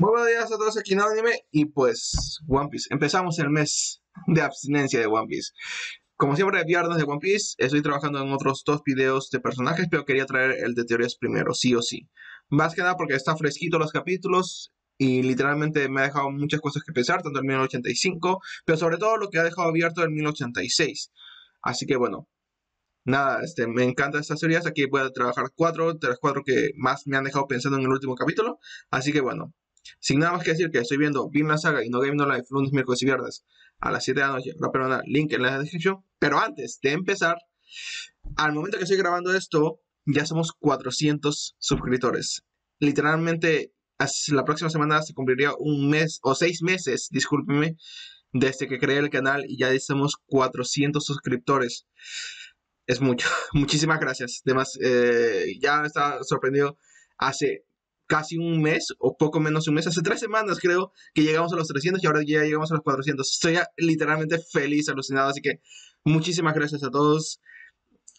Muy buenos días a todos aquí en Anime y pues One Piece. Empezamos el mes de abstinencia de One Piece. Como siempre, viernes de One Piece, estoy trabajando en otros dos videos de personajes, pero quería traer el de teorías primero, sí o sí. Más que nada porque está fresquito los capítulos y literalmente me ha dejado muchas cosas que pensar, tanto el 1085, pero sobre todo lo que ha dejado abierto el 1086. Así que bueno, nada, este, me encantan estas teorías. Aquí voy a trabajar cuatro de las cuatro que más me han dejado pensando en el último capítulo. Así que bueno, sin nada más que decir que estoy viendo Vinland la Saga y No Game No Life lunes, miércoles y viernes a las 7 de la noche. La link en la descripción. Pero antes de empezar, al momento que estoy grabando esto, ya somos 400 suscriptores. Literalmente, la próxima semana se cumpliría un mes o seis meses, discúlpenme, desde que creé el canal y ya somos 400 suscriptores. Es mucho. Muchísimas gracias. Además, eh, ya estaba sorprendido hace casi un mes o poco menos de un mes, hace tres semanas creo que llegamos a los 300 y ahora ya llegamos a los 400. Estoy literalmente feliz, alucinado, así que muchísimas gracias a todos.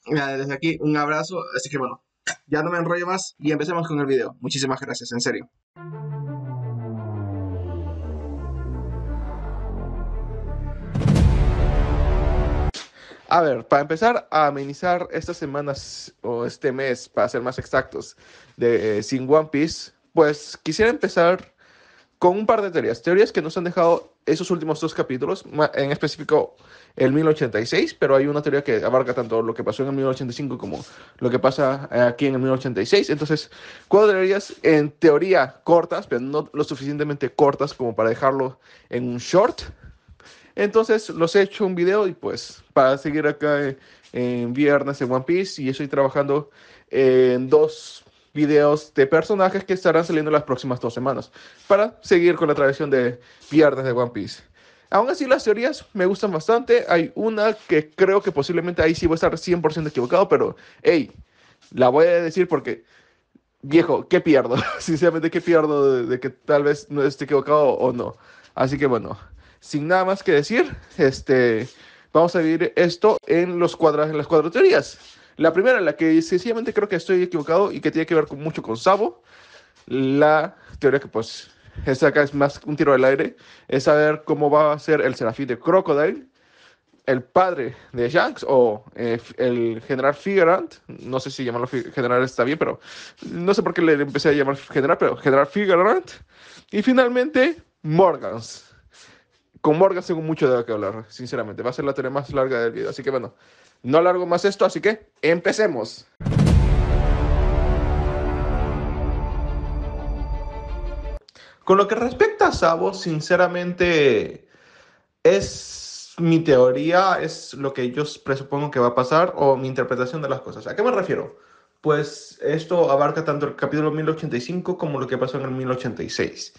Desde aquí un abrazo, así que bueno, ya no me enrollo más y empecemos con el video. Muchísimas gracias, en serio. A ver, para empezar a amenizar estas semanas o este mes, para ser más exactos, de eh, Sin One Piece, pues quisiera empezar con un par de teorías. Teorías que nos han dejado esos últimos dos capítulos, en específico el 1086, pero hay una teoría que abarca tanto lo que pasó en el 1085 como lo que pasa eh, aquí en el 1086. Entonces, cuatro teorías en teoría cortas, pero no lo suficientemente cortas como para dejarlo en un short. Entonces los he hecho un video y pues para seguir acá eh, en, viernes en One Piece y estoy trabajando en dos videos de personajes que estarán saliendo las próximas dos semanas para seguir con la tradición de viernes de One Piece. Aún así, las teorías me gustan bastante. Hay una que creo que posiblemente ahí sí voy a estar 100% equivocado, pero hey, la voy a decir porque, viejo, ¿qué pierdo? Sinceramente, ¿qué pierdo de, que tal vez no esté equivocado o no? Así que bueno, sin nada más que decir, este, vamos a dividir esto en, los cuadras, en las La primera, la que sencillamente creo que estoy equivocado y que tiene que ver con, mucho con Sabo, la teoría que pues esta acá es más un tiro al aire, es saber cómo va a ser el serafín de Crocodile, el padre de Shanks o eh, el general Figuerant. no sé si llamarlo general está bien, pero no sé por qué le empecé a llamar general, pero general Figuerant. y finalmente Morgans con Morgan tengo mucho de lo que hablar, sinceramente. Va a ser la tarea más larga del video. Así que bueno, no alargo más esto, así que empecemos. Con lo que respecta a Sabo, sinceramente es mi teoría, es lo que yo presupongo que va a pasar o mi interpretación de las cosas. ¿A qué me refiero? Pues esto abarca tanto el capítulo 1085 como lo que pasó en el 1086.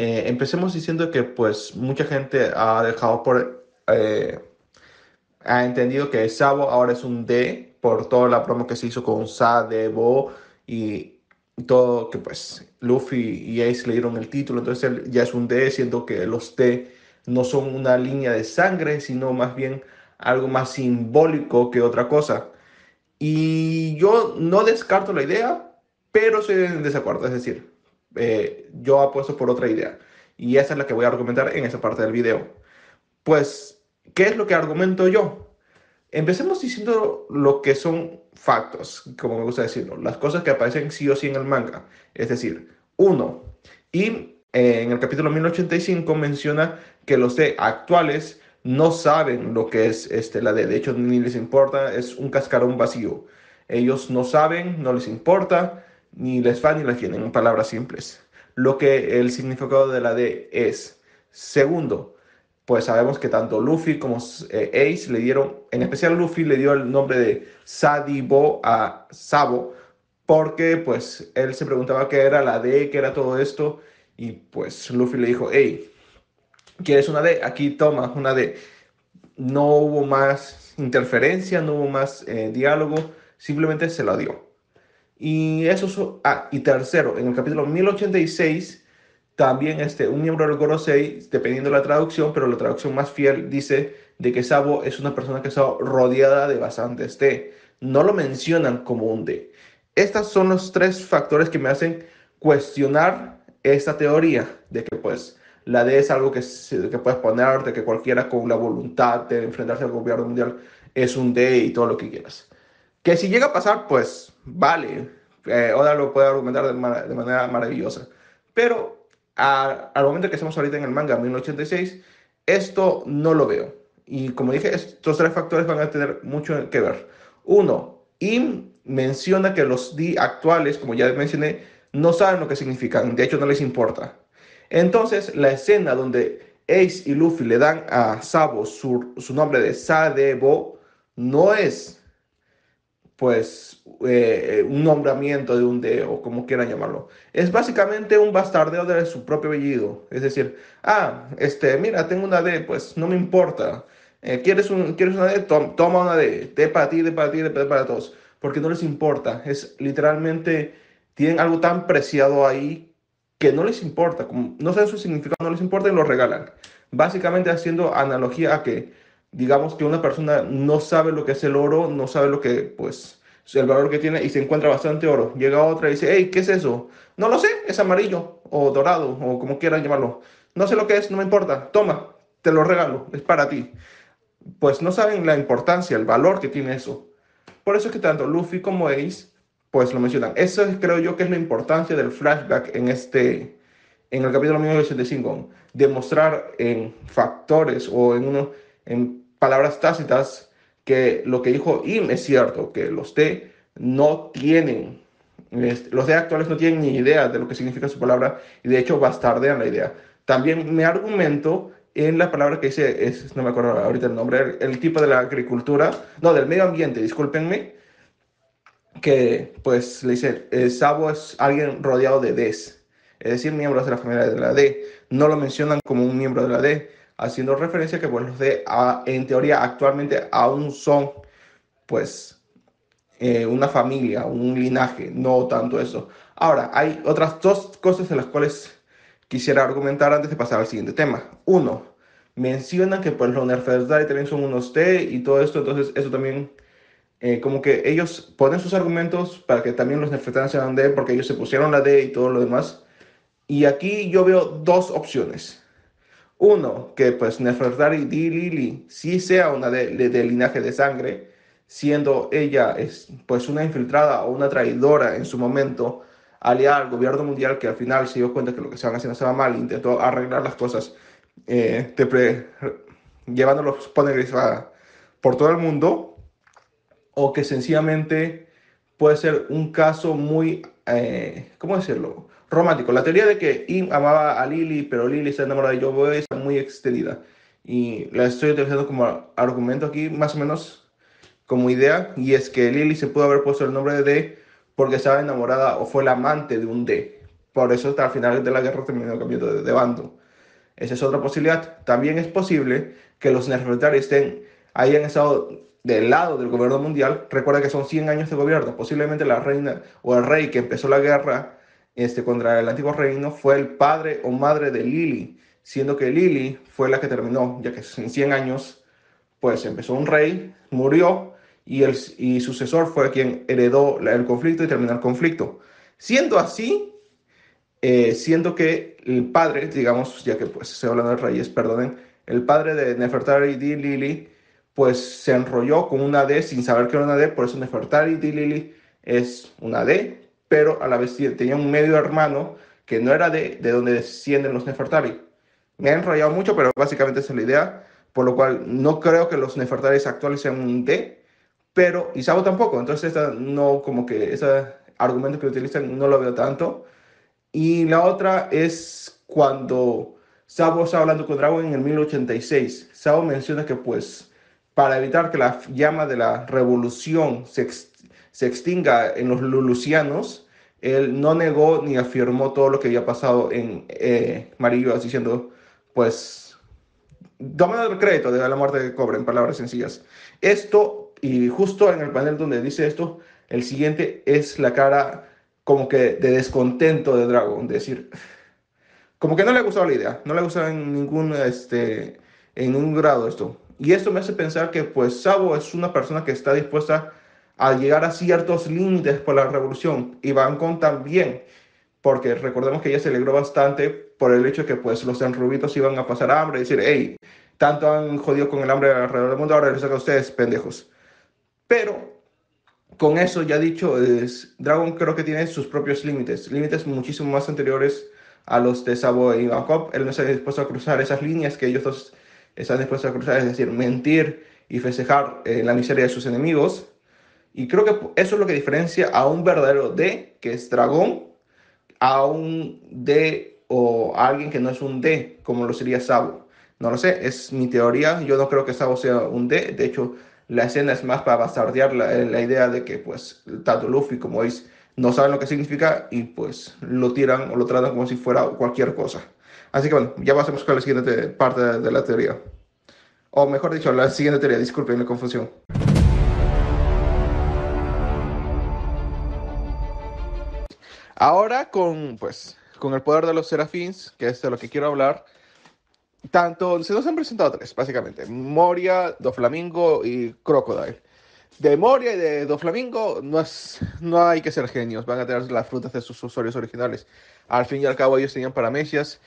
Eh, empecemos diciendo que pues mucha gente ha dejado por... Eh, ha entendido que Sabo ahora es un D por toda la promo que se hizo con Sa, bo y todo que pues Luffy y Ace le dieron el título, entonces él ya es un D, siendo que los T no son una línea de sangre, sino más bien algo más simbólico que otra cosa. Y yo no descarto la idea, pero soy en desacuerdo, es decir, eh, yo apuesto por otra idea. Y esa es la que voy a argumentar en esa parte del video. Pues, ¿qué es lo que argumento yo? Empecemos diciendo lo que son factos, como me gusta decirlo, las cosas que aparecen sí o sí en el manga. Es decir, uno, y eh, en el capítulo 1085 menciona que los de actuales no saben lo que es este, la De hecho, ni les importa, es un cascarón vacío. Ellos no saben, no les importa, ni la va ni la tienen en palabras simples. Lo que el significado de la D es. Segundo, pues sabemos que tanto Luffy como eh, Ace le dieron, en especial Luffy le dio el nombre de Sadibo a Sabo, porque pues él se preguntaba qué era la D, qué era todo esto, y pues Luffy le dijo, hey, ¿quieres una D? Aquí toma una D. No hubo más interferencia, no hubo más eh, diálogo, simplemente se la dio. Y eso ah, y tercero, en el capítulo 1086, también este, un miembro del Gorosei, dependiendo de la traducción, pero la traducción más fiel dice de que Sabo es una persona que está rodeada de bastantes T. No lo mencionan como un D. Estos son los tres factores que me hacen cuestionar esta teoría de que pues la D es algo que, que puedes poner, de que cualquiera con la voluntad de enfrentarse al gobierno mundial es un D y todo lo que quieras. Que si llega a pasar, pues vale. Eh, Oda lo puede argumentar de, manera maravillosa. Pero al momento que estamos ahorita en el manga 1086, esto no lo veo. Y como dije, estos tres factores van a tener mucho que ver. Uno, Im menciona que los D actuales, como ya mencioné, no saben lo que significan. De hecho, no les importa. Entonces, la escena donde Ace y Luffy le dan a Sabo su, su nombre de Sadebo no es pues eh, un nombramiento de un de o como quieran llamarlo. Es básicamente un bastardeo de su propio apellido. Es decir, ah, este, mira, tengo una D, pues no me importa. Eh, ¿quieres, un, ¿Quieres una D? toma una D. D para ti, D para ti, D para todos. Porque no les importa. Es literalmente, tienen algo tan preciado ahí que no les importa. no saben su significado, no les importa y lo regalan. Básicamente haciendo analogía a que digamos que una persona no sabe lo que es el oro, no sabe lo que, pues, el valor que tiene y se encuentra bastante oro. Llega otra y dice, hey, ¿qué es eso? No lo sé, es amarillo o dorado o como quieran llamarlo. No sé lo que es, no me importa. Toma, te lo regalo, es para ti. Pues no saben la importancia, el valor que tiene eso. Por eso es que tanto Luffy como Ace, pues lo mencionan. Eso es, creo yo que es la importancia del flashback en este, en el capítulo 1985. Demostrar en factores o en uno en palabras tácitas que lo que dijo Im es cierto, que los T no tienen, los D actuales no tienen ni idea de lo que significa su palabra y de hecho bastardean la idea. También me argumento en la palabra que dice, es, no me acuerdo ahorita el nombre, el, tipo de la agricultura, no, del medio ambiente, discúlpenme, que pues le dice, el eh, Sabo es alguien rodeado de des es decir, miembros de la familia de la D. No lo mencionan como un miembro de la D, haciendo referencia que, bueno, de, a, en teoría actualmente aún son, pues, eh, una familia, un linaje, no tanto eso. Ahora, hay otras dos cosas en las cuales quisiera argumentar antes de pasar al siguiente tema. Uno, mencionan que pues los universidad también son unos T y todo esto, entonces eso también, eh, como que ellos ponen sus argumentos para que también los Nerfedari sean D porque ellos se pusieron la D y todo lo demás. Y aquí yo veo dos opciones. Uno, que pues Nefertari Di Lili sí sea una de, de, linaje de sangre, siendo ella es, pues una infiltrada o una traidora en su momento, aliada al gobierno mundial que al final se dio cuenta que lo que estaban haciendo estaba mal, intentó arreglar las cosas, eh, por todo el mundo, o que sencillamente puede ser un caso muy, eh, ¿cómo decirlo? romántico. La teoría de que Im amaba a Lily, pero Lily se enamora de Joe es está muy extendida. Y la estoy utilizando como argumento aquí, más o menos como idea, y es que Lily se pudo haber puesto el nombre de D porque estaba enamorada o fue la amante de un D. Por eso hasta el final de la guerra terminó cambiando de, de bando. Esa es otra posibilidad. También es posible que los nefertari estén hayan estado del lado del gobierno mundial. Recuerda que son 100 años de gobierno. Posiblemente la reina o el rey que empezó la guerra este, contra el antiguo reino fue el padre o madre de Lili, siendo que Lili fue la que terminó, ya que en 100 años, pues empezó un rey, murió y el sucesor fue quien heredó el conflicto y terminó el conflicto. Siendo así, eh, siendo que el padre, digamos, ya que pues se habla de reyes, perdonen, el padre de Nefertari D. Lili, pues se enrolló con una D sin saber que era una D, por eso Nefertari D. Lili es una D, pero a la vez tenía un medio hermano que no era de, de donde descienden los Nefertari. Me ha enrollado mucho, pero básicamente esa es la idea, por lo cual no creo que los Nefertari actuales sean un D, pero Isabo tampoco, entonces no como que ese argumento que utilizan no lo veo tanto. Y la otra es cuando Sabo está hablando con Drago en el 1086. Sabo menciona que pues para evitar que la llama de la revolución se, se extinga en los lulusianos él no negó ni afirmó todo lo que había pasado en eh, marillo diciendo, pues, dame el crédito de la muerte de Cobre, en palabras sencillas. Esto, y justo en el panel donde dice esto, el siguiente es la cara como que de descontento de Dragon, decir, como que no le ha gustado la idea, no le ha gustado en ningún, este, en un grado esto. Y esto me hace pensar que pues Sabo es una persona que está dispuesta al llegar a ciertos límites por la revolución y Van también, porque recordemos que ella se alegró bastante por el hecho de que pues los enrubitos iban a pasar hambre y decir, hey, tanto han jodido con el hambre alrededor del mundo, ahora les saca ustedes, pendejos. Pero con eso ya dicho, Dragon creo que tiene sus propios límites, límites muchísimo más anteriores a los de Sabo y Van Él no está dispuesto a cruzar esas líneas que ellos dos están dispuestos a cruzar, es decir, mentir y festejar eh, la miseria de sus enemigos. Y creo que eso es lo que diferencia a un verdadero D, que es dragón, a un D o a alguien que no es un D, como lo sería Sabo. No lo sé, es mi teoría. Yo no creo que Sabo sea un D. De hecho, la escena es más para bastardear la, eh, la idea de que, pues, tanto Luffy como Ace no saben lo que significa y, pues, lo tiran o lo tratan como si fuera cualquier cosa. Así que, bueno, ya pasemos con la siguiente parte de la teoría. O mejor dicho, la siguiente teoría, disculpen la confusión. Ahora con, pues, con el poder de los serafins, que es de lo que quiero hablar, tanto, se nos han presentado tres, básicamente, Moria, Doflamingo y Crocodile. De Moria y de Doflamingo no, es, no hay que ser genios, van a tener las frutas de sus usuarios originales. Al fin y al cabo ellos tenían paramecias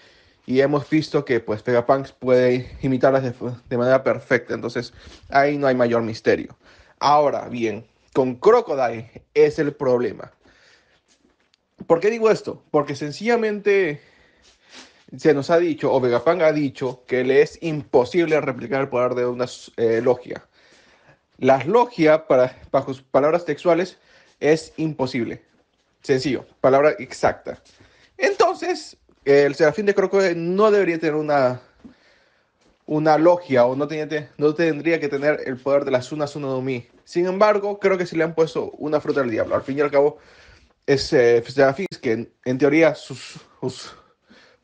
y hemos visto que pues Pegapunks puede imitarlas de manera perfecta, entonces ahí no hay mayor misterio. Ahora bien, con Crocodile es el problema ¿Por qué digo esto? Porque sencillamente se nos ha dicho, o Vegapang ha dicho, que le es imposible replicar el poder de una eh, logia. La logia, para, bajo palabras textuales, es imposible. Sencillo, palabra exacta. Entonces, el Serafín de Croco no debería tener una, una logia o no, tendría que tener el poder de la Suna Suna Sin embargo, creo que se le han puesto una fruta al diablo. Al fin y al cabo, es eh, que en, teoría sus,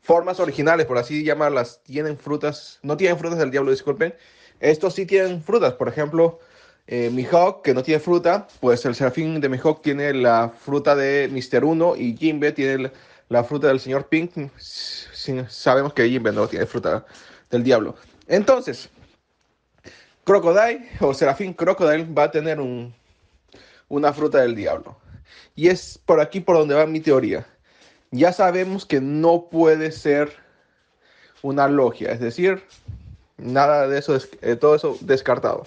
formas originales, por así llamarlas, tienen frutas, no tienen frutas del diablo, disculpen. Estos sí tienen frutas, por ejemplo, mi eh, Mihawk, que no tiene fruta, pues el serafín de Mihawk tiene la fruta de Mister 1 y Jimbe tiene la, fruta del señor Pink. sabemos que Jimbe no tiene fruta del diablo. Entonces, Crocodile o serafín Crocodile va a tener un, una fruta del diablo. Y es por aquí por donde va mi teoría. Ya sabemos que no puede ser una logia, es decir, nada de eso, eh, todo eso descartado.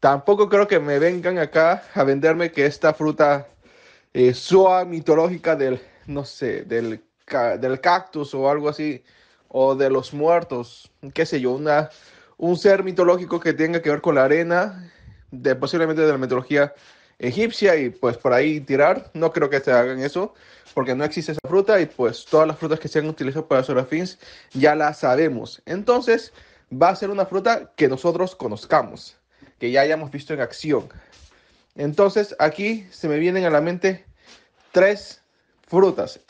Tampoco creo que me vengan acá a venderme que esta fruta eh, mitológica del, no sé, del, cactus o algo así, o de los muertos, qué sé yo, una, un ser mitológico que tenga que ver con la arena, de, posiblemente de la mitología egipcia y pues por ahí tirar. No creo que se hagan eso porque no existe esa fruta y pues todas las frutas que se han utilizado para fins ya las sabemos. Entonces va a ser una fruta que nosotros conozcamos, que ya hayamos visto en acción. Entonces aquí se me vienen a la mente tres frutas.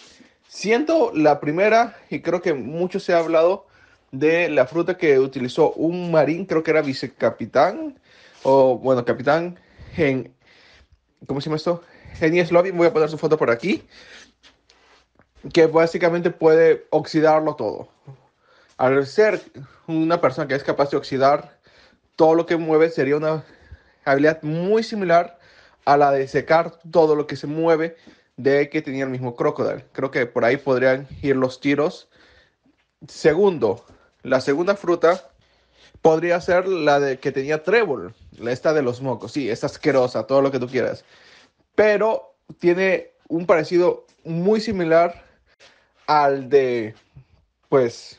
Siento la primera y creo que mucho se ha hablado de la fruta que utilizó un marín, creo que era vicecapitán o bueno, capitán en ¿Cómo se llama esto? Genies Lobby, voy a poner su foto por aquí. Que básicamente puede oxidarlo todo. Al ser una persona que es capaz de oxidar todo lo que mueve, sería una habilidad muy similar a la de secar todo lo que se mueve de que tenía el mismo Crocodile. Creo que por ahí podrían ir los tiros. Segundo, la segunda fruta podría ser la de que tenía Trébol, esta de los mocos, sí, es asquerosa, todo lo que tú quieras. Pero tiene un parecido muy similar al de, pues,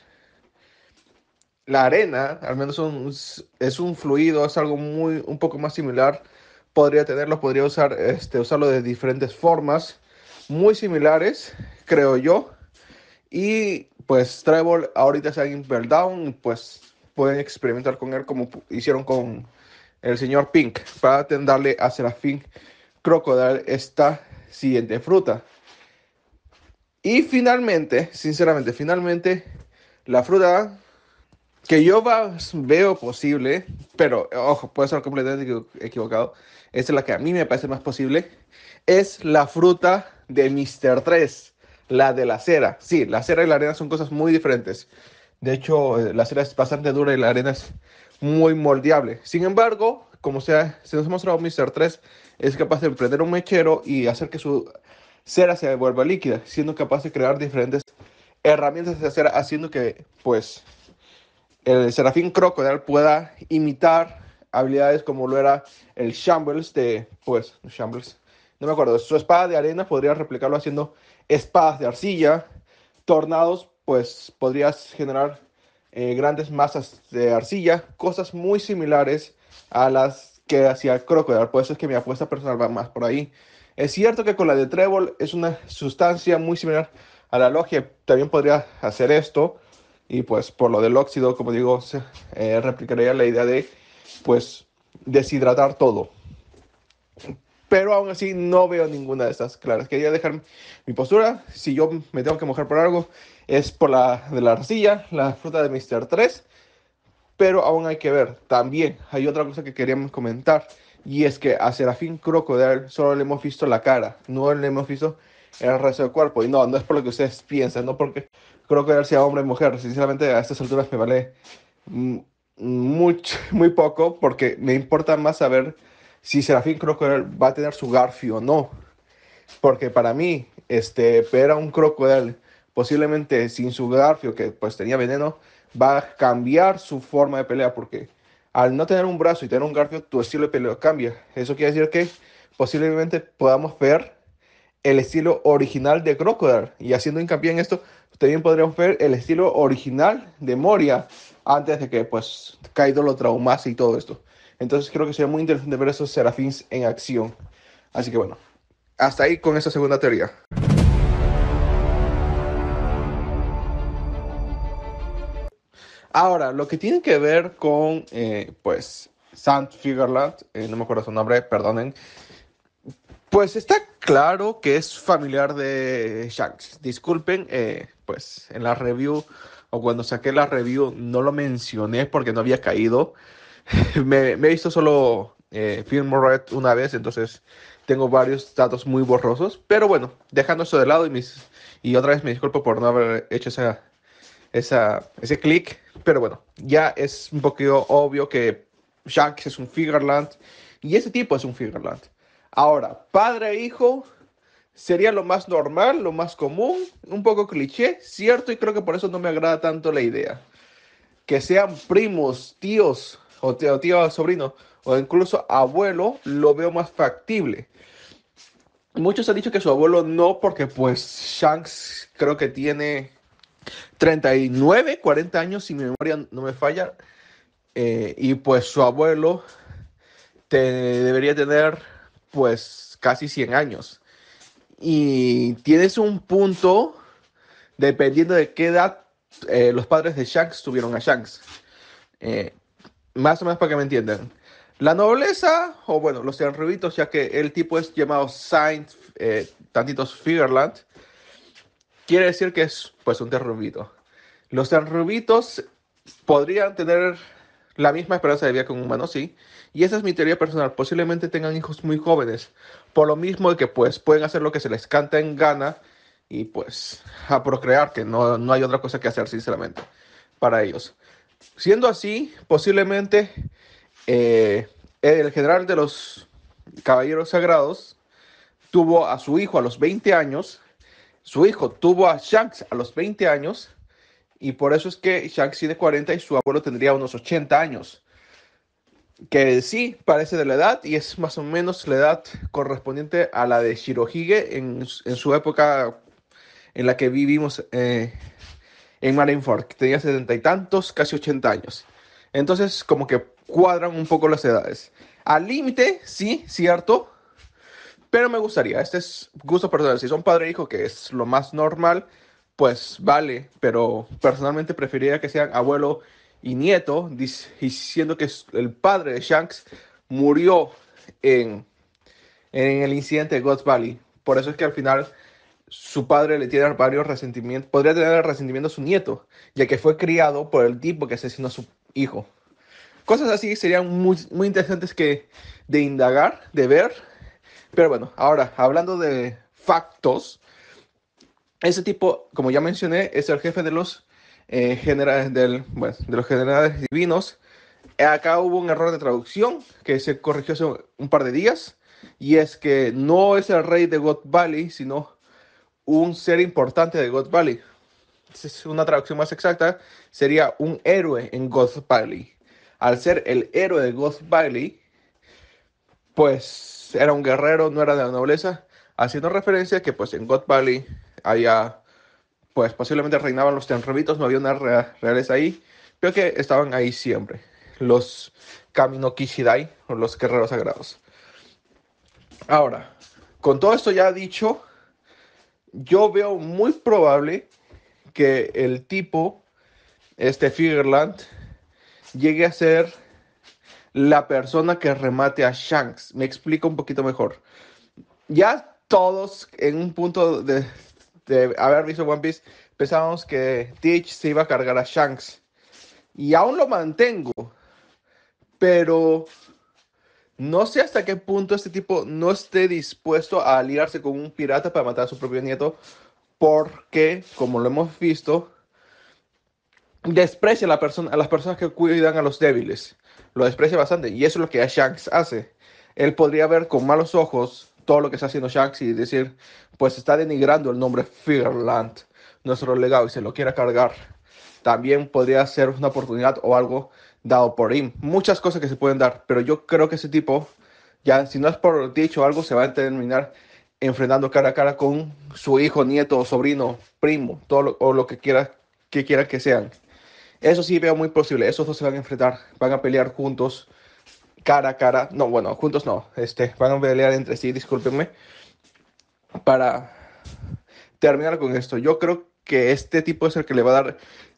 la arena, al menos es un fluido, es algo muy, un poco más similar. Podría tenerlo, podría usar, este, usarlo de diferentes formas, muy similares, creo yo. Y pues Trébol ahorita está en Down, pues pueden experimentar con él como hicieron con el señor Pink. Para tenderle a Serafín Crocodile esta siguiente fruta. Y finalmente, sinceramente, finalmente, la fruta que yo veo posible, pero ojo, puede ser completamente equivocado, es la que a mí me parece más posible, es la fruta de Mister 3, la de la cera. Sí, la cera y la arena son cosas muy diferentes. De hecho, eh, la cera es bastante dura y la arena es muy moldeable. Sin embargo, como se, nos ha mostrado Mr. 3, es capaz de prender un mechero y hacer que su cera se vuelva líquida, siendo capaz de crear diferentes herramientas de cera, haciendo que, pues, el Serafín Crocodile pueda imitar habilidades como lo era el Shambles de, pues, Shambles, no me acuerdo, su espada de arena podría replicarlo haciendo espadas de arcilla, tornados pues podrías generar eh, grandes masas de arcilla, cosas muy similares a las que hacía Crocodile. Por eso es que mi apuesta personal va más por ahí. Es cierto que con la de Trébol es una sustancia muy similar a la logia. También podría hacer esto. Y pues por lo del óxido, como digo, se, eh, replicaría la idea de pues deshidratar todo pero aún así no veo ninguna de estas claras. Quería dejar mi postura. Si yo me tengo que mojar por algo, es por la de la arcilla, la fruta de Mr. 3, pero aún hay que ver. También hay otra cosa que queríamos comentar, y es que a Serafín Crocodile solo le hemos visto la cara, no le hemos visto el resto del cuerpo. Y no, no es por lo que ustedes piensan, no porque Crocodile sea hombre o mujer. Sinceramente, a estas alturas me vale mm, mucho, muy poco, porque me importa más saber si Serafín Crocodile va a tener su Garfio o no. Porque para mí, este, ver a un Crocodile posiblemente sin su Garfio, que pues tenía veneno, va a cambiar su forma de pelea. Porque al no tener un brazo y tener un Garfio, tu estilo de pelea cambia. Eso quiere decir que posiblemente podamos ver el estilo original de Crocodile. Y haciendo hincapié en esto, también podríamos ver el estilo original de Moria antes de que pues Kaido lo traumase y todo esto. Entonces creo que sería muy interesante ver esos serafins en acción. Así que bueno, hasta ahí con esta segunda teoría. Ahora, lo que tiene que ver con, eh, pues, Sant Figurland, eh, no me acuerdo su nombre, perdonen, pues está claro que es familiar de Shanks. Disculpen, eh, pues, en la review o cuando saqué la review no lo mencioné porque no había caído. me, he visto solo eh, Red una vez, entonces tengo varios datos muy borrosos. Pero bueno, dejando eso de lado y, y otra vez me disculpo por no haber hecho esa, esa, ese clic. Pero bueno, ya es un poquito obvio que Shanks es un Figureland y ese tipo es un Figureland. Ahora, padre e hijo sería lo más normal, lo más común, un poco cliché, cierto, y creo que por eso no me agrada tanto la idea. Que sean primos, tíos, o tío, tío, sobrino, o incluso abuelo, lo veo más factible. Muchos han dicho que su abuelo no, porque pues Shanks creo que tiene 39, 40 años, si mi memoria no me falla. Eh, y pues su abuelo te, debería tener pues casi 100 años. Y tienes un punto, dependiendo de qué edad eh, los padres de Shanks tuvieron a Shanks. Eh, más o menos para que me entiendan. La nobleza, o bueno, los rubitos, ya que el tipo es llamado Saint eh, Tantitos Figurland, quiere decir que es pues un terrubito. Los terrubitos podrían tener la misma esperanza de vida que un humano, sí. Y esa es mi teoría personal. Posiblemente tengan hijos muy jóvenes. Por lo mismo de que pues pueden hacer lo que se les canta en gana y pues a procrear, que no, no hay otra cosa que hacer, sinceramente, para ellos. Siendo así, posiblemente eh, el general de los caballeros sagrados tuvo a su hijo a los 20 años, su hijo tuvo a Shanks a los 20 años, y por eso es que Shanks tiene 40 y su abuelo tendría unos 80 años, que sí parece de la edad y es más o menos la edad correspondiente a la de Shirohige en, su época en la que vivimos eh, en Marineford, que tenía setenta y tantos, casi ochenta años. Entonces, como que cuadran un poco las edades. Al límite, sí, cierto, pero me gustaría, este es gusto personal. Si son padre e hijo, que es lo más normal, pues vale, pero personalmente preferiría que sean abuelo y nieto, diciendo que el padre de Shanks murió en, en el incidente de God's Valley. Por eso es que al final su padre le tiene varios resentimientos, podría tener resentimiento a su nieto, ya que fue criado por el tipo que asesinó a su hijo. Cosas así serían muy, muy interesantes que de indagar, de ver. Pero bueno, ahora, hablando de factos, ese tipo, como ya mencioné, es el jefe de los, eh, generales, del, bueno, de los generales divinos. Acá hubo un error de traducción que se corrigió hace un par de días, y es que no es el rey de God Valley, sino un ser importante de God Valley. Es una traducción más exacta sería un héroe en God Valley. Al ser el héroe de God Valley, pues era un guerrero, no era de la nobleza, haciendo referencia que pues en God Valley allá pues posiblemente reinaban los tenrevitos. no había una realeza ahí, pero que estaban ahí siempre, los Kamino Kishidai o los guerreros sagrados. Ahora, con todo esto ya dicho, yo veo muy probable que el tipo, este Figerland, llegue a ser la persona que remate a Shanks. Me explico un poquito mejor. Ya todos en un punto de, de haber visto One Piece pensábamos que Teach se iba a cargar a Shanks. Y aún lo mantengo. Pero no sé hasta qué punto este tipo no esté dispuesto a aliarse con un pirata para matar a su propio nieto, porque, como lo hemos visto, desprecia a, las personas que cuidan a los débiles. Lo desprecia bastante, y eso es lo que Shanks hace. Él podría ver con malos ojos todo lo que está haciendo Shanks y decir, pues está denigrando el nombre Fearland, nuestro legado, y se lo quiere cargar. También podría ser una oportunidad o algo dado por IM. Muchas cosas que se pueden dar, pero yo creo que ese tipo, ya si no es por dicho algo, se va a terminar enfrentando cara a cara con su hijo, nieto, sobrino, primo, todo lo, o lo que quiera que, quiera que sean. Eso sí veo muy posible, esos dos se van a enfrentar, van a pelear juntos, cara a cara, no, bueno, juntos no, este, van a pelear entre sí, discúlpenme, para terminar con esto. Yo creo que este tipo es el que le va a dar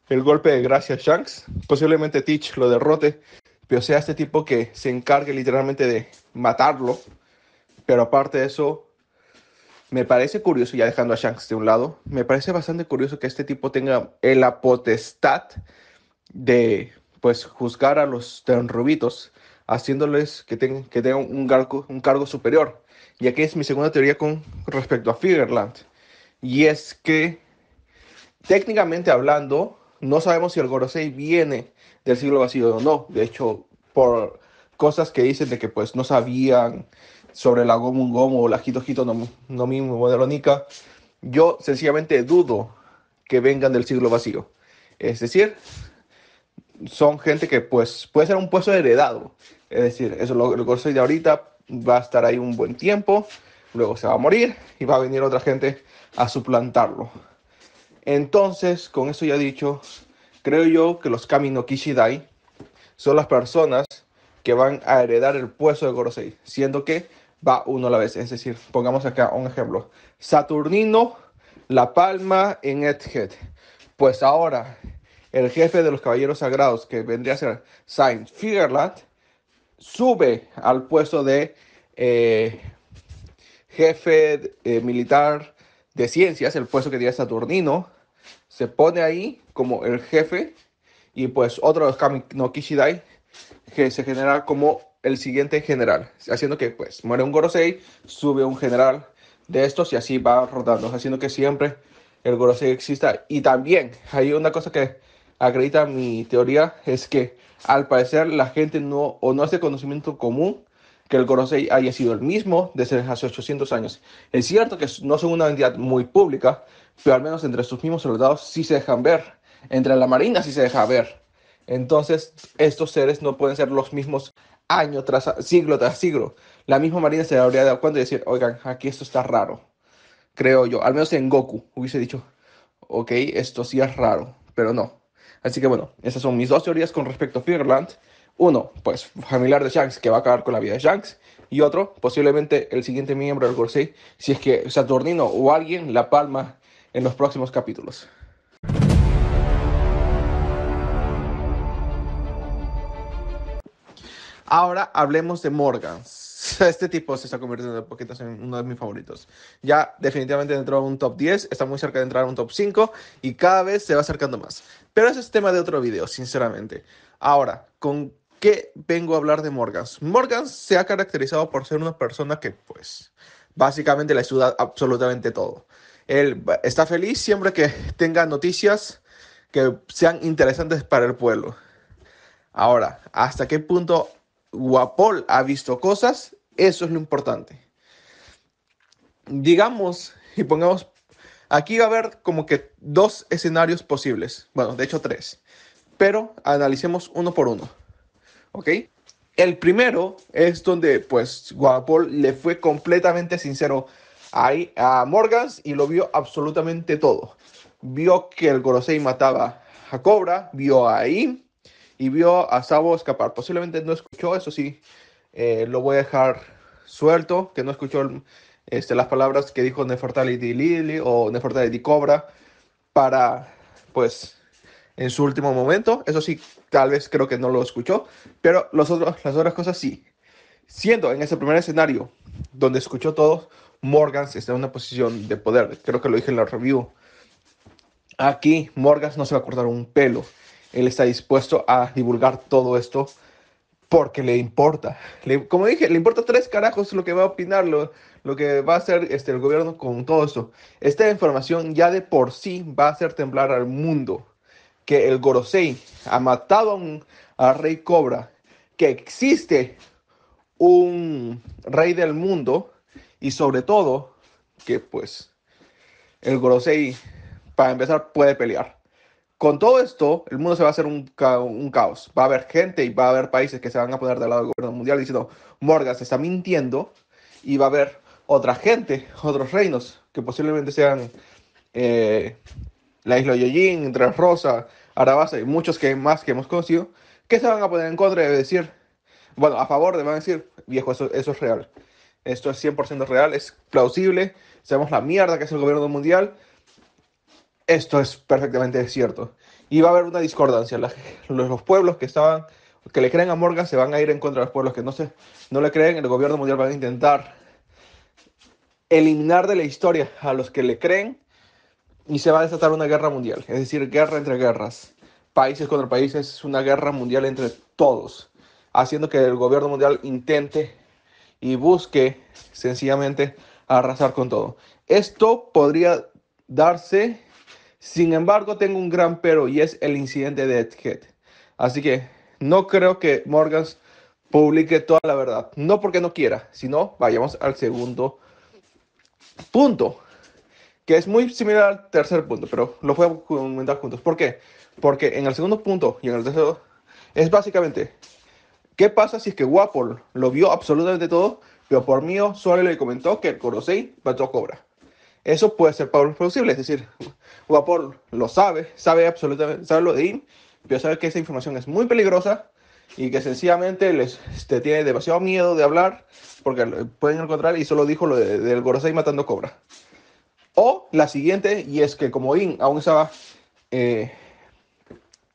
el golpe de gracia a Shanks. Posiblemente Teach lo derrote, pero sea este tipo que se encargue literalmente de matarlo. Pero aparte de eso, me parece curioso, ya dejando a Shanks de un lado, me parece bastante curioso que este tipo tenga la potestad de pues juzgar a los tenrubitos, haciéndoles que, tengan, que tengan un, cargo, un cargo superior. Y aquí es mi segunda teoría con respecto a Figuerland, Y es que, técnicamente hablando, no sabemos si el Gorosei viene del siglo vacío o no. De hecho, por cosas que dicen de que pues no sabían sobre la Gomu Gomu o la Hito no, no mismo yo sencillamente dudo que vengan del siglo vacío. Es decir, son gente que pues puede ser un puesto heredado. Es decir, eso el Gorosei de ahorita va a estar ahí un buen tiempo, luego se va a morir y va a venir otra gente a suplantarlo. Entonces, con eso ya dicho, creo yo que los Kami Kishidai son las personas que van a heredar el puesto de Gorosei, siendo que va uno a la vez. Es decir, pongamos acá un ejemplo. Saturnino, La Palma en Edhead. Pues ahora, el jefe de los Caballeros Sagrados, que vendría a ser Saint Figerland, sube al puesto de eh, jefe eh, militar de ciencias, el puesto que tiene Saturnino, se pone ahí como el jefe y pues otro Kami no Kishidai que se genera como el siguiente general, haciendo que pues muere un Gorosei, sube un general de estos y así va rotando, haciendo que siempre el Gorosei exista. Y también hay una cosa que acredita mi teoría, es que al parecer la gente no o no hace conocimiento común que el Gorosei haya sido el mismo desde hace 800 años. Es cierto que no son una entidad muy pública, pero al menos entre sus mismos soldados sí se dejan ver, entre la marina sí se deja ver. Entonces, estos seres no pueden ser los mismos año tras siglo tras siglo. La misma marina se habría dado cuenta y decir, oigan, aquí esto está raro. Creo yo, al menos en Goku hubiese dicho, ok, esto sí es raro, pero no. Así que bueno, esas son mis dos teorías con respecto a Figurland. Uno, pues familiar de Shanks, que va a acabar con la vida de Shanks. Y otro, posiblemente el siguiente miembro del Gorosei, si es que Saturnino o alguien la palma en los próximos capítulos. Ahora hablemos de Morgan. Este tipo se está convirtiendo de poquitas en uno de mis favoritos. Ya definitivamente entró en un top 10, está muy cerca de entrar a un top 5 y cada vez se va acercando más. Pero ese es tema de otro video, sinceramente. Ahora, con qué vengo a hablar de Morgans? Morgans se ha caracterizado por ser una persona que, pues, básicamente le ayuda absolutamente todo. Él está feliz siempre que tenga noticias que sean interesantes para el pueblo. Ahora, ¿hasta qué punto Guapol ha visto cosas? Eso es lo importante. Digamos y pongamos, aquí va a haber como que dos escenarios posibles. Bueno, de hecho tres. Pero analicemos uno por uno. ¿ok? El primero es donde pues Guadapol le fue completamente sincero a, a Morgans y lo vio absolutamente todo. Vio que el Gorosei mataba a Cobra, vio ahí y vio a Sabo escapar. Posiblemente no escuchó, eso sí, eh, lo voy a dejar suelto, que no escuchó este, las palabras que dijo Nefertality Lily o Nefertality Cobra para pues en su último momento. Eso sí, tal vez creo que no lo escuchó, pero los otros, las otras cosas sí. Siendo en ese primer escenario donde escuchó todo, Morgans está en una posición de poder. Creo que lo dije en la review. Aquí Morgans no se va a cortar un pelo. Él está dispuesto a divulgar todo esto porque le importa. como dije, le importa tres carajos lo que va a opinar, lo, que va a hacer este, el gobierno con todo esto. Esta información ya de por sí va a hacer temblar al mundo que el Gorosei ha matado a rey cobra, que existe un rey del mundo y sobre todo que pues el Gorosei para empezar puede pelear. Con todo esto, el mundo se va a hacer un, caos. Va a haber gente y va a haber países que se van a poner del lado del gobierno mundial diciendo, Morgan se está mintiendo y va a haber otra gente, otros reinos que posiblemente sean eh, la Isla Yoyin, Tres Rosa, Arabasa y muchos que más que hemos conocido, que se van a poner en contra de decir, bueno, a favor de van a decir, viejo, eso, es real. Esto es 100% real, es plausible, sabemos la mierda que es el gobierno mundial. Esto es perfectamente cierto. Y va a haber una discordancia. los, pueblos que estaban que le creen a Morgan se van a ir en contra de los pueblos que no, se, no le creen. El gobierno mundial va a intentar eliminar de la historia a los que le creen y se va a desatar una guerra mundial, es decir, guerra entre guerras, países contra países, es una guerra mundial entre todos, haciendo que el gobierno mundial intente y busque sencillamente arrasar con todo. Esto podría darse, sin embargo, tengo un gran pero y es el incidente de Edgehead. Así que no creo que Morgans publique toda la verdad, no porque no quiera, sino vayamos al segundo punto que es muy similar al tercer punto, pero lo voy comentar juntos. ¿Por qué? Porque en el segundo punto y en el tercero es básicamente, ¿qué pasa si es que Wapol lo vio absolutamente todo, pero por mío solo le comentó que el Gorosei mató a Cobra? Eso puede ser posible. es decir, Wapol lo sabe, sabe absolutamente, sabe lo de In, pero sabe que esa información es muy peligrosa y que sencillamente les este, tiene demasiado miedo de hablar porque pueden encontrar y solo dijo lo del Gorosei matando Cobra. O la siguiente, y es que como In aún estaba eh,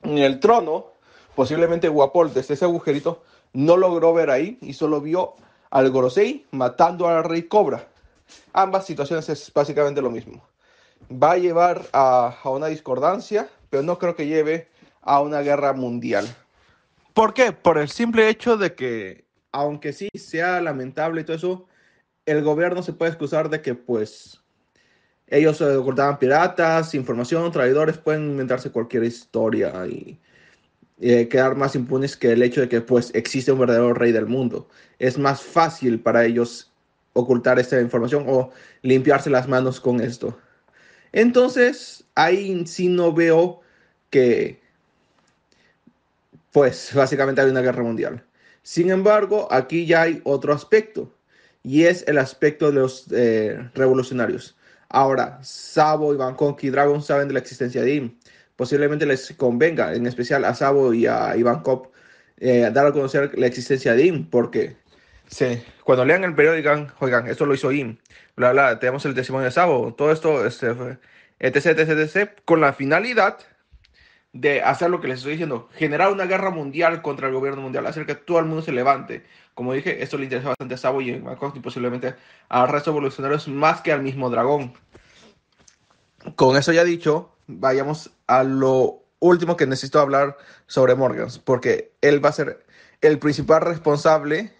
en el trono, posiblemente Guapol desde ese agujerito no logró ver ahí y solo vio al Gorosei matando al rey Cobra. Ambas situaciones es básicamente lo mismo. Va a llevar a, a una discordancia, pero no creo que lleve a una guerra mundial. ¿Por qué? Por el simple hecho de que, aunque sí sea lamentable y todo eso, el gobierno se puede excusar de que pues ellos eh, ocultaban piratas, información, traidores, pueden inventarse cualquier historia y, eh, quedar más impunes que el hecho de que pues existe un verdadero rey del mundo. Es más fácil para ellos ocultar esta información o limpiarse las manos con esto. Entonces, ahí sí no veo que pues básicamente hay una guerra mundial. Sin embargo, aquí ya hay otro aspecto y es el aspecto de los eh, revolucionarios. Ahora, Sabo y y Dragon saben de la existencia de IM. Posiblemente les convenga, en especial a Sabo y a Iván Cop, eh, dar a conocer la existencia de IM, porque cuando lean el periódico oigan, esto lo hizo IM, bla, tenemos el testimonio de Sabo, todo esto, este, etc, etc, etc, con la finalidad de hacer lo que les estoy diciendo, generar una guerra mundial contra el gobierno mundial, hacer que todo el mundo se levante. Como dije, esto le interesa bastante a Sabo y a y posiblemente a resto de más que al mismo dragón. Con eso ya dicho, vayamos a lo último que necesito hablar sobre Morgans, porque él va a ser el principal responsable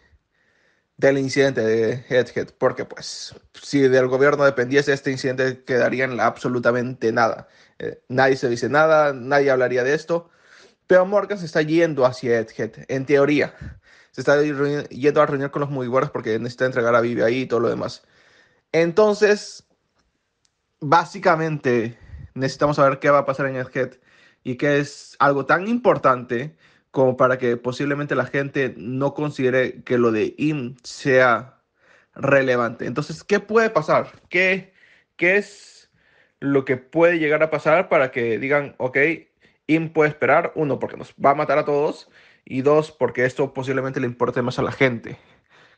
del incidente de Headhead, porque pues si del gobierno dependiese este incidente quedaría en absolutamente nada. Eh, nadie se dice nada, nadie hablaría de esto, pero Morgan se está yendo hacia Headhead, en teoría. Se está yendo a reunir con los muy buenos porque necesita entregar a Vivi ahí y todo lo demás. Entonces, básicamente necesitamos saber qué va a pasar en Headhead y qué es algo tan importante como para que posiblemente la gente no considere que lo de IM sea relevante. Entonces, ¿qué puede pasar? ¿Qué, qué es lo que puede llegar a pasar para que digan, ok, IM puede esperar? Uno, porque nos va a matar a todos. Y dos, porque esto posiblemente le importe más a la gente.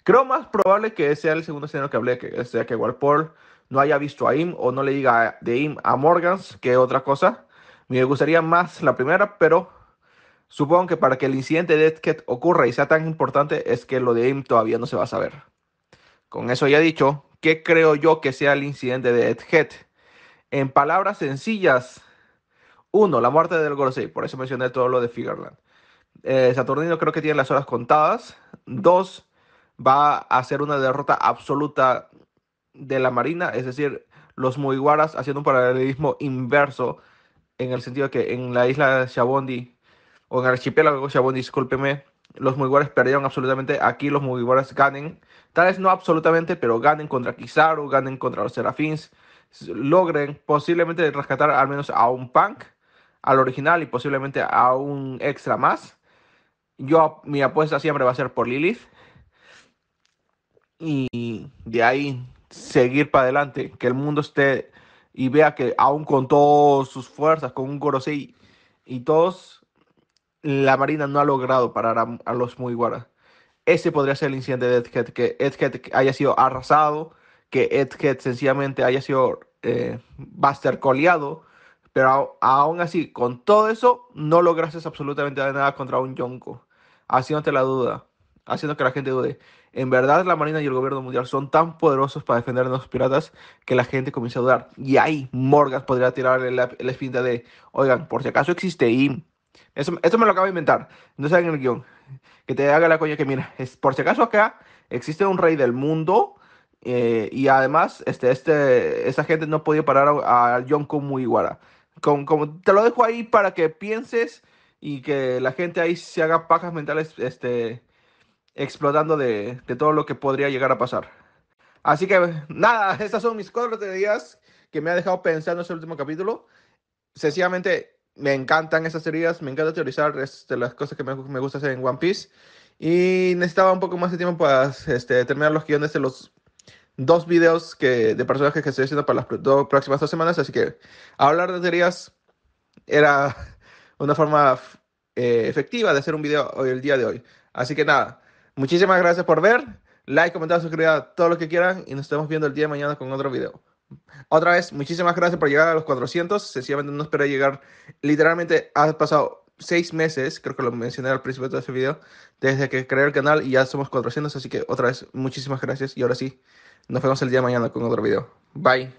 Creo más probable que sea el segundo escenario que hablé, que sea que Walpole no haya visto a IM o no le diga de IM a Morgans que otra cosa. Me gustaría más la primera, pero Supongo que para que el incidente de Edget ocurra y sea tan importante es que lo de AIM todavía no se va a saber. Con eso ya dicho, ¿qué creo yo que sea el incidente de Etiquette? En palabras sencillas, uno, la muerte del Gorosei, por eso mencioné todo lo de Figureland. Eh, Saturnino creo que tiene las horas contadas. Dos, va a ser una derrota absoluta de la Marina, es decir, los Muiguaras haciendo un paralelismo inverso en el sentido de que en la isla de Shabondi o en Archipiélago Chabón, discúlpeme, los Mugiwaras perdieron absolutamente, aquí los Mugiwaras ganen, tal vez no absolutamente, pero ganen contra Kizaru, ganen contra los Serafins, logren posiblemente rescatar al menos a un Punk, al original y posiblemente a un extra más. Yo, mi apuesta siempre va a ser por Lilith. Y de ahí seguir para adelante, que el mundo esté y vea que aún con todas sus fuerzas, con un Gorosei y todos, la Marina no ha logrado parar a, los Mugiwara. Ese podría ser el incidente de Edgett, que Edhead haya sido arrasado, que Edhead sencillamente haya sido eh, bastercoleado, pero aún así, con todo eso, no lograste absolutamente nada contra un Yonko, haciéndote la duda, haciendo que la gente dude. En verdad, la Marina y el gobierno mundial son tan poderosos para defender a los piratas que la gente comienza a dudar. Y ahí Morgas podría tirarle la, la de, oigan, por si acaso existe IM, eso, esto me lo acabo de inventar. No sé en el guión. Que te haga la coña que mira. Es, por si acaso acá existe un rey del mundo. Eh, y además, este, este, esa gente no podía parar a, John Con, como te lo dejo ahí para que pienses y que la gente ahí se haga pajas mentales este, explotando de, todo lo que podría llegar a pasar. Así que nada, estas son mis cuatro teorías que me ha dejado pensando este último capítulo. Sencillamente me encantan esas teorías, me encanta teorizar, de las cosas que me, gusta hacer en One Piece. Y necesitaba un poco más de tiempo para este, terminar los guiones de los dos videos que, de personajes que estoy haciendo para las próximas dos semanas. Así que hablar de teorías era una forma eh, efectiva de hacer un video hoy, el día de hoy. Así que nada, muchísimas gracias por ver. Like, comentar, suscribir, todo lo que quieran. Y nos estamos viendo el día de mañana con otro video. Otra vez, muchísimas gracias por llegar a los 400. Sencillamente no esperé llegar. Literalmente ha pasado seis meses, creo que lo mencioné al principio de este video, desde que creé el canal y ya somos 400. Así que otra vez, muchísimas gracias. Y ahora sí, nos vemos el día de mañana con otro video. Bye.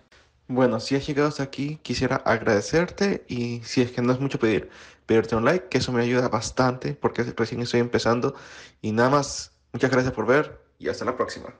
Bueno, si has llegado hasta aquí, quisiera agradecerte y si es que no es mucho pedir, pedirte un like, que eso me ayuda bastante porque recién estoy empezando. Y nada más, muchas gracias por ver y hasta la próxima.